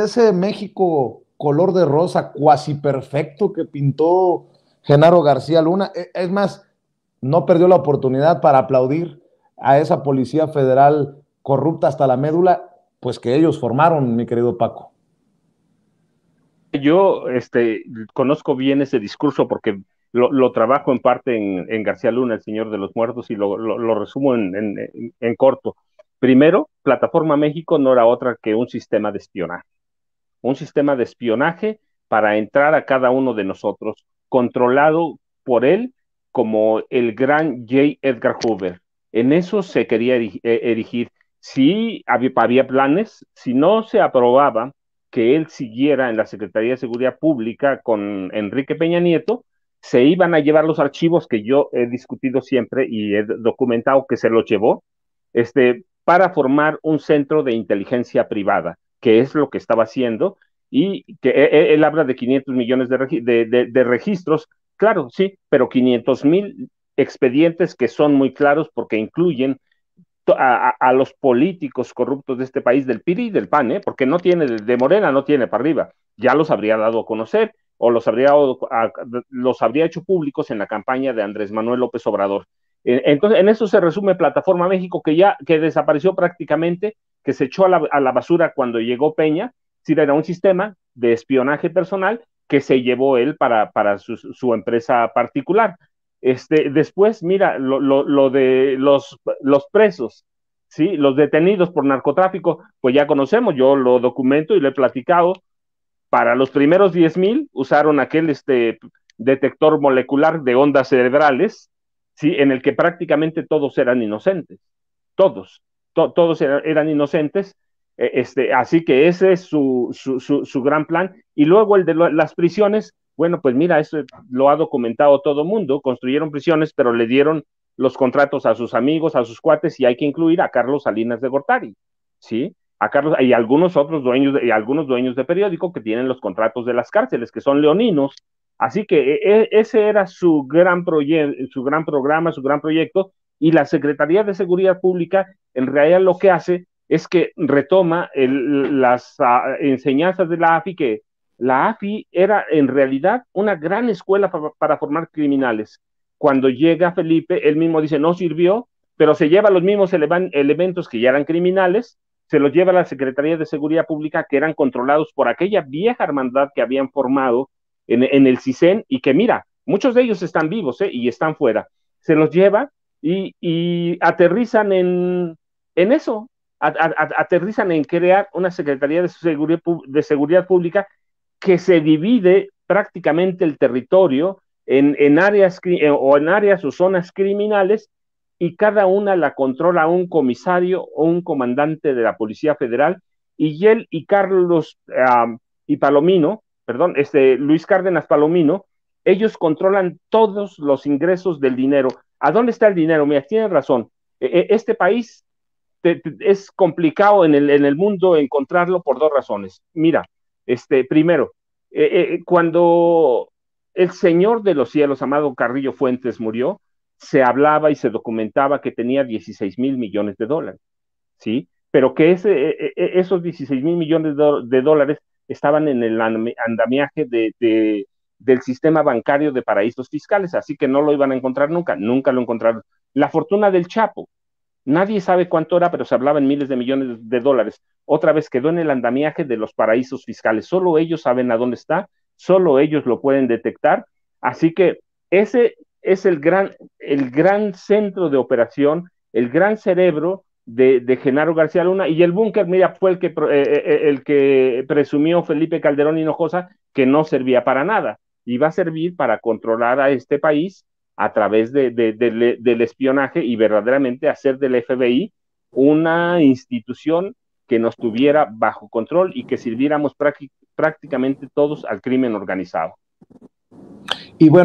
ese México color de rosa, cuasi perfecto que pintó Genaro García Luna. E, es más, no perdió la oportunidad para aplaudir a esa policía federal corrupta hasta la médula, pues que ellos formaron, mi querido Paco. Yo este, conozco bien ese discurso porque lo, trabajo en parte en, García Luna, el Señor de los Muertos, y lo, resumo en, corto. Primero, Plataforma México no era otra que un sistema de espionaje un sistema de espionaje para entrar a cada uno de nosotros, controlado por él como el gran J. Edgar Hoover. En eso se quería eh, erigir. Si había, planes, si no se aprobaba que él siguiera en la Secretaría de Seguridad Pública con Enrique Peña Nieto, se iban a llevar los archivos que yo he discutido siempre y he documentado que se los llevó, este, para formar un centro de inteligencia privada que es lo que estaba haciendo, y que e, e, él, habla de 500 millones de, de, registros, claro, sí, pero 500 mil expedientes que son muy claros porque incluyen a, los políticos corruptos de este país, del PIRI y del PAN, ¿eh? porque no tiene, de Morena no tiene para arriba, ya los habría dado a conocer o los habría, a, los habría hecho públicos en la campaña de Andrés Manuel López Obrador. E, entonces, en eso se resume Plataforma México, que ya que desapareció prácticamente que se echó a la, basura cuando llegó Peña, era un sistema de espionaje personal que se llevó él para, su, empresa particular. Este, después, mira, lo, de los, los presos, ¿sí? Los detenidos por narcotráfico, pues ya conocemos, yo lo documento y lo he platicado. Para los primeros 10.000 mil usaron aquel este, detector molecular de ondas cerebrales, ¿sí? En el que prácticamente todos eran inocentes, todos todos eran, inocentes, e, este, así que ese es su, gran plan. Y luego el de las prisiones, bueno, pues mira, eso lo ha documentado todo mundo, construyeron prisiones, pero le dieron los contratos a sus amigos, a sus cuates, y hay que incluir a Carlos Salinas de Gortari, ¿sí? A Carlos, y algunos otros dueños, de, y algunos dueños de periódico que tienen los contratos de las cárceles, que son leoninos. Así que e, e, ese era su gran, su gran programa, su gran proyecto, y la Secretaría de Seguridad Pública en realidad lo que hace es que retoma las ah, enseñanzas de la AFI, que la AFI era en realidad una gran escuela para, formar criminales. Cuando llega Felipe, él mismo dice, no sirvió, pero se lleva los mismos elementos que ya eran criminales, se los lleva a la Secretaría de Seguridad Pública, que eran controlados por aquella vieja hermandad que habían formado en, el CISEN y que mira, muchos de ellos están vivos ¿eh? y están fuera. Se los lleva y, aterrizan en, eso, aterrizan en crear una Secretaría de Seguridad, de Seguridad Pública que se divide prácticamente el territorio en, áreas eh, o en áreas o zonas criminales y cada una la controla un comisario o un comandante de la Policía Federal y él y Carlos y Palomino, perdón, este Luis Cárdenas Palomino, ellos controlan todos los ingresos del dinero. ¿A dónde está el dinero? Mira, tienes razón. E, e, este país es complicado en el, mundo encontrarlo por dos razones. Mira, este, primero, eh, eh, cuando el Señor de los cielos, amado Carrillo Fuentes, murió, se hablaba y se documentaba que tenía 16 mil millones de dólares, ¿sí? Pero que e, esos 16 mil millones de, dólares estaban en el andamiaje de, del sistema bancario de paraísos fiscales, así que no lo iban a encontrar nunca, nunca lo encontraron. La fortuna del Chapo, nadie sabe cuánto era, pero se hablaba en miles de millones de dólares. Otra vez quedó en el andamiaje de los paraísos fiscales, solo ellos saben a dónde está, solo ellos lo pueden detectar, así que ese es el gran, el gran centro de operación, el gran cerebro de, Genaro García Luna y el búnker, mira, fue el que, eh, eh, eh, el que presumió Felipe Calderón Hinojosa que no servía para nada y va a servir para controlar a este país a través del espionaje y verdaderamente hacer del FBI una institución que nos tuviera bajo control y que sirviéramos prácticamente todos al crimen organizado. Y bueno,